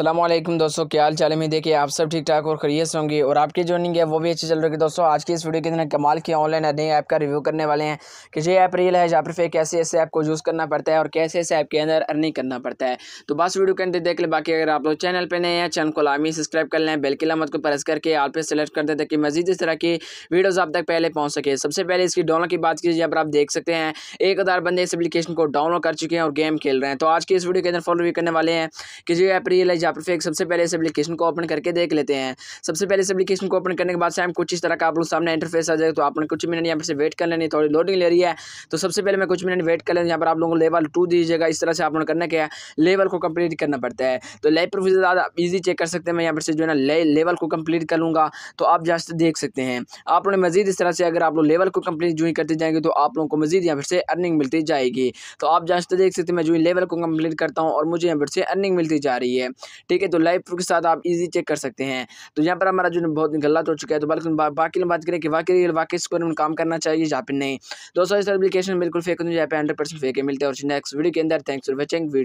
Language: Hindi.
असलम दोस्तों क्या हाल चाल में देखिए आप सब ठीक ठाक और खरीय से होंगे और आपकी जर्निंग है वो भी अच्छी चल रही है दोस्तों आज की इस वीडियो के अंदर कमाल की ऑनलाइन नई ऐप का रिव्यू करने वाले हैं कि ये ऐप रियल है जहाँ पर फिर कैसे ऐसे ऐप को यूज़ करना पड़ता है और कैसे ऐसे ऐप के अंदर अर्निंग करना पड़ता है तो बस वीडियो के अंदर देख ले बाकी अगर आप लोग चैनल पर नए हैं चैनल को लामी सब्सक्राइब कर लें बेल की को प्रेस करके आप पे सेलेक्ट कर दें ताकि मजीद इस तरह की वीडियोज़ आप तक पहले पहुँच सके सबसे पहले इसकी डाउनलोड की बात कीजिए यहाँ पर आप देख सकते हैं एक हज़ार बंदे इस अपलीकेशन को डाउनलोड कर चुके हैं और गेम खेल रहे हैं तो आज की इस वीडियो के अंदर फॉलो भी करने वाले हैं कि जो ऐप रियल है यहाँ पर फिर सबसे पहले इस एप्लीकेशन को ओपन करके देख लेते हैं सबसे पहले इस एप्लीकेशन को ओपन करने के बाद से कुछ इस तरह का आप लोग सामने इंटरफेस आ जाएगा तो आपने कुछ मिनट यहाँ पर से वेट कर लेनी तो थोड़ी लोडिंग ले रही है तो सबसे पहले मैं कुछ मिनट वेट कर लेना यहाँ पर आप लोगों को लेवल टू दीजिएगा इस तरह से आप लोग करना क्या लेवल को कम्प्लीट करना पड़ता है तो लाइव प्रूफ ज़्यादा ईजी चेक कर सकते हैं मैं यहाँ पर से जो है ना लेवल को कम्प्लीट कर लूँगा तो आप जस्ट देख सकते हैं आप लोगों ने मजीद इस तरह से अगर आप लोग लेवल को कम्प्लीट जो करते जाएंगे तो आप लोगों को मजीद यहाँ पर से अर्निंग मिलती जाएगी तो आप जस्ट देख सकते हैं मैं जो लेवल को कम्प्लीट करता हूँ और मुझे यहाँ पर से अर्निंग मिलती जा रही है ठीक है तो लाइव प्रूफ के साथ आप इजी चेक कर सकते हैं तो यहाँ पर हमारा जो बहुत गलत हो चुका है तो बल्कि बाकी लोग बात करें कि वाकई वाकई स्कोर में काम करना चाहिए यहाँ पर नहीं दोस्तों इस एप्लीकेशन बिल्कुल फेक नहीं यहाँ पर हंड्रेड परसेंट फेक मिलते हैं और नेक्स्ट वीडियो के अंदर थैंक्स फॉर वॉचिंग